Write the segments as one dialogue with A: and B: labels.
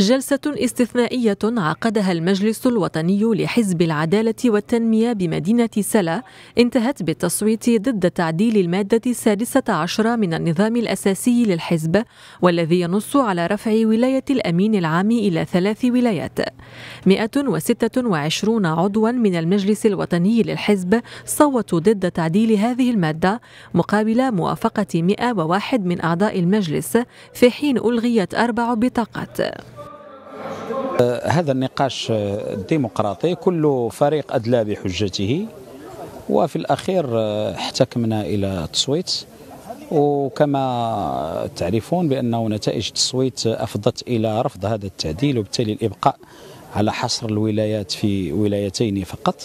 A: جلسة استثنائية عقدها المجلس الوطني لحزب العدالة والتنمية بمدينة سلا انتهت بالتصويت ضد تعديل المادة السادسة عشرة من النظام الأساسي للحزب والذي ينص على رفع ولاية الأمين العام إلى ثلاث ولايات 126 عضوا من المجلس الوطني للحزب صوتوا ضد تعديل هذه المادة مقابل موافقة 101 من أعضاء المجلس في حين ألغيت أربع بطاقات
B: آه، هذا النقاش آه، ديمقراطي كل فريق أدلى بحجته وفي الأخير آه، احتكمنا إلى تصويت وكما تعرفون بأنه نتائج التصويت أفضت إلى رفض هذا التعديل وبالتالي الإبقاء على حصر الولايات في ولايتين فقط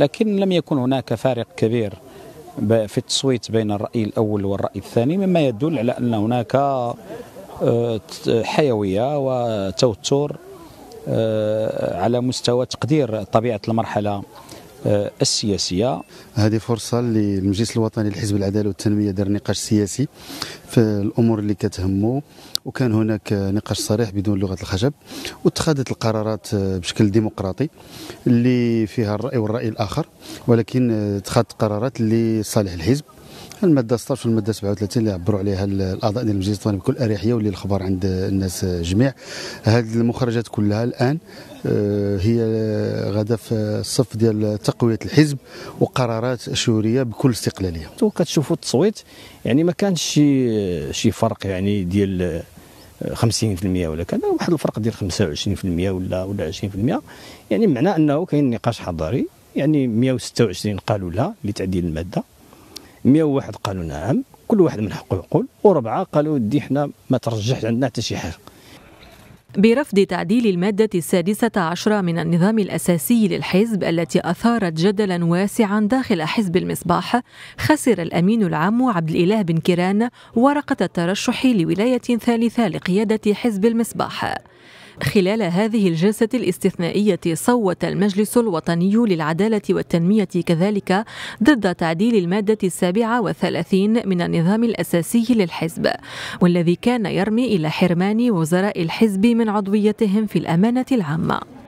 B: لكن لم يكن هناك فارق كبير في التصويت بين الرأي الأول والرأي الثاني مما يدل على أن هناك حيوية وتوتر آه، على مستوى تقدير طبيعه المرحله
C: آه، السياسيه هذه فرصه للمجلس الوطني لحزب العداله والتنميه دار نقاش سياسي في الامور اللي كتهمه وكان هناك نقاش صريح بدون لغه الخشب واتخذت القرارات بشكل ديمقراطي اللي فيها الراي والراي الاخر ولكن اتخذت قرارات لصالح الحزب الماده 16 والماده 37 اللي عبروا عليها الاعضاء ديال المجلس الوطني بكل اريحيه واللي الخبر عند الناس جميع هذه المخرجات كلها الان آه، هي غدا في الصف
D: ديال تقويه الحزب وقرارات شوريه بكل استقلاليه وكتشوفوا التصويت يعني ما كانش شي شي فرق يعني ديال 50% آه، ولا كذا واحد الفرق ديال 25% ولا ولا 20% يعني معناه انه كاين نقاش حضاري يعني 126 قالوا لها لتعديل الماده 101 قالوا نعم كل واحد من حقه يقول وربعه قالوا دي احنا ما ترجحش عندنا حتى شي حاجه
A: برفض تعديل المادة السادسة عشرة من النظام الأساسي للحزب التي أثارت جدلا واسعا داخل حزب المصباح خسر الأمين العام عبد الإله بن كيران ورقة الترشح لولاية ثالثة لقيادة حزب المصباح خلال هذه الجلسة الاستثنائية صوت المجلس الوطني للعدالة والتنمية كذلك ضد تعديل المادة السابعة والثلاثين من النظام الأساسي للحزب والذي كان يرمي إلى حرمان وزراء الحزب من عضويتهم في الأمانة العامة